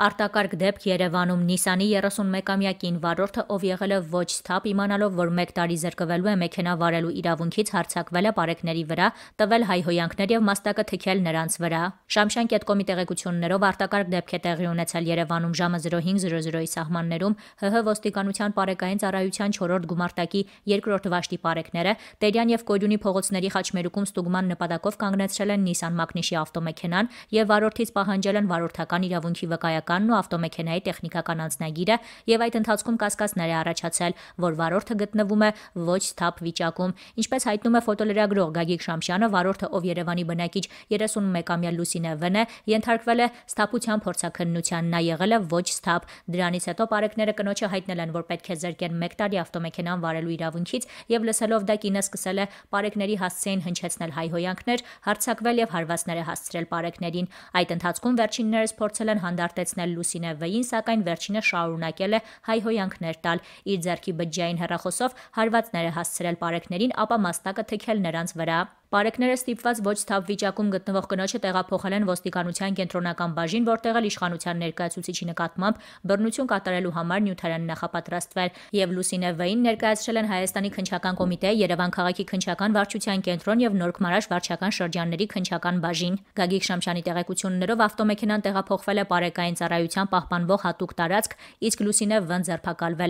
Արտակարգ դեպք Երևանում Նիսանի 31-ամյակին վարորդը, ով եղել է ոչ սթափ, իմանալով, որ 1 տարի զրկվելու է մեքենա վարելու իրավունքից, հարձակվել է բարեկների վրա, տվել հայհոյանքներ եւ մաստակը թքել նրանց վրա։ Շամշյան.com-ի տեղեկություններով արտակարգ դեպք է տեղի ունեցել Երևանում ժամը 05:00-ի սահմաններում ՀՀ ոստիկանության բարեկային ծառայության 4-րդ գումարտակի 2-րդ վաշտի բարեկները Տերյան եւ Կորյունի փողոցների խաչմերուկում ստուգման նպատակով կանգնեցրել են Նիսան Մակնիշի ավտոմեքենան եւ վարորդից պահանջել են վարորդական իրավունքի վկայական տեխնիկանն ու ավտոմեքենայի տեխնիկական անձնագիրը եւ այդ ընթացքում կասկածներ է առաջացել, որ վարորդը գտնվում է ոչ սթափ վիճակում։ Ինչպես հայտնում է ֆոտոլրագրող Գագիկ Շամշյանը, վարորդը, ով Երևանի բնակիչ 31-ամյա Լուսինե Վն է, ենթարկվել է սթափության փորձաքննության, նա եղել է ոչ սթափ։ Դրանից հետո բարեկները կնոջը հայտնել են, որ պետք է զրկեն 1 տարի ավտոմեքենան վարելու իրավունքից եւ լսելով դա կինը սկսել է բարեկների հասցեին հնչեցնել հայհոյանքներ, հարցակվել եւ հարվածներ է հասցրել բարեկներին։ Այդ ընթացքում վերջիններս փորձել են հանդարտեցնել վերացնել Լուսինե Վային, սակայն վերջինը շարունակել է հայհոյանքներ տալ։ Իր ձեռքի բջջային հեռախոսով հարվածներ է հասցրել պարեկներին, ապա մաստակը թքել նրանց վրա։ Բարեկները ստիպված ոչ թավ վիճակում գտնվող կնոջը տեղափոխել են ոստիկանության կենտրոնական բաժին, որտեղ էլ իշխանության ներկայացուցիչի նկատմամբ բռնություն կատարելու համար նյութարան նախապատրաստվել եւ Լուսինե Վեին ներկայացրել են Հայաստանի քնչական կոմիտեի Երևան քաղաքի քնչական վարչության կենտրոն եւ Նորքմարաշ վարչական շրջանների քնչական բաժին։ Գագիկ Շամշյանի տեղեկություններով ավտոմեքենան տեղափոխվել է բարեկային ծառայության պահպանվող հատուկ տարածք, իսկ Լուսինե Վն ձերբակալվել